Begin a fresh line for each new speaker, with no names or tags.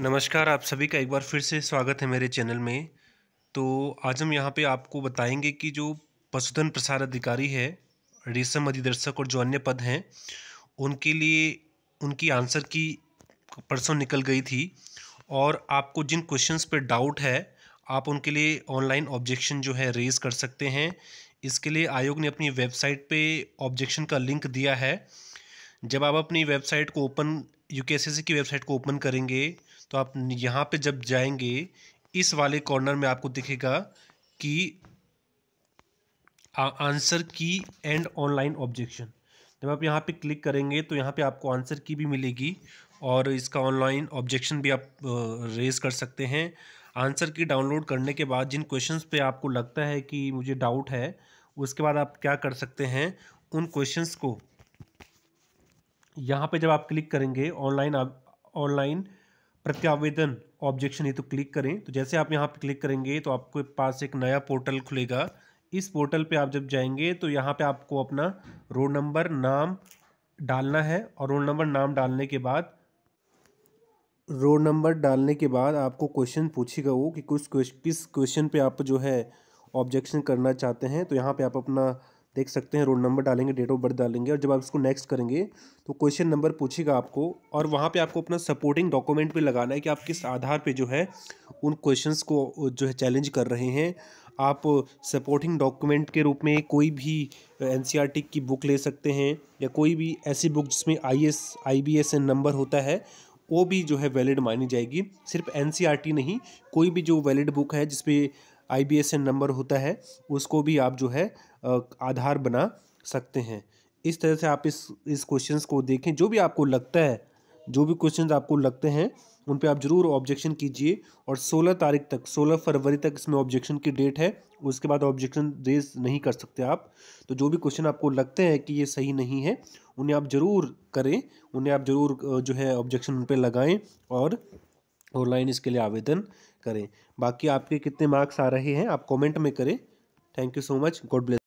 नमस्कार आप सभी का एक बार फिर से स्वागत है मेरे चैनल में तो आज हम यहाँ पे आपको बताएंगे कि जो पशुधन प्रसार अधिकारी है रेशम अधिदर्शक और जो अन्य पद हैं उनके लिए उनकी आंसर की परसों निकल गई थी और आपको जिन क्वेश्चंस पर डाउट है आप उनके लिए ऑनलाइन ऑब्जेक्शन जो है रेज कर सकते हैं इसके लिए आयोग ने अपनी वेबसाइट पे ऑब्जेक्शन का लिंक दिया है जब आप अपनी वेबसाइट को ओपन यू की वेबसाइट को ओपन करेंगे तो आप यहाँ पे जब जाएंगे इस वाले कॉर्नर में आपको दिखेगा कि आंसर की एंड ऑनलाइन ऑब्जेक्शन जब आप यहाँ पे क्लिक करेंगे तो यहाँ पे आपको आंसर की भी मिलेगी और इसका ऑनलाइन ऑब्जेक्शन भी आप रेज कर सकते हैं आंसर की डाउनलोड करने के बाद जिन क्वेश्चंस पे आपको लगता है कि मुझे डाउट है उसके बाद आप क्या कर सकते हैं उन क्वेश्चंस को यहाँ पे जब आप क्लिक करेंगे ऑनलाइन आप ऑनलाइन प्रत्यावेदन ऑब्जेक्शन हेतु तो क्लिक करें तो जैसे आप यहाँ पर क्लिक करेंगे तो आपके पास एक नया पोर्टल खुलेगा इस पोर्टल पे आप जब जाएंगे तो यहाँ पे आपको अपना रोल नंबर नाम डालना है और रोल नंबर नाम डालने के बाद रोल नंबर डालने के बाद आपको क्वेश्चन पूछेगा वो कि कुछ किस क्वेश्चन पे आप जो है ऑब्जेक्शन करना चाहते हैं तो यहाँ पे आप अपना देख सकते हैं रोल नंबर डालेंगे डेट ऑफ बर्थ डालेंगे और जब आप इसको नेक्स्ट करेंगे तो क्वेश्चन नंबर पूछेगा आपको और वहाँ पे आपको अपना सपोर्टिंग डॉक्यूमेंट भी लगाना है कि आप किस आधार पे जो है उन क्वेश्चंस को जो है चैलेंज कर रहे हैं आप सपोर्टिंग डॉक्यूमेंट के रूप में कोई भी एन e की बुक ले सकते हैं या कोई भी ऐसी बुक जिसमें I S I B S N number होता है वो भी जो है वैलिड मानी जाएगी सिर्फ एन e नहीं कोई भी जो वैलिड बुक है जिसपे आई नंबर होता है उसको भी आप जो है आधार बना सकते हैं इस तरह से आप इस इस क्वेश्चन को देखें जो भी आपको लगता है जो भी क्वेश्चन आपको लगते हैं उन पे आप ज़रूर ऑब्जेक्शन कीजिए और 16 तारीख तक 16 फरवरी तक इसमें ऑब्जेक्शन की डेट है उसके बाद ऑब्जेक्शन रेज नहीं कर सकते आप तो जो भी क्वेश्चन आपको लगते हैं कि ये सही नहीं है उन्हें आप ज़रूर करें उन्हें आप ज़रूर जो है ऑब्जेक्शन उन पर लगाएँ और ऑनलाइन इसके लिए आवेदन करें बाकी आपके कितने मार्क्स आ रहे हैं आप कमेंट में करें thank you so much God bless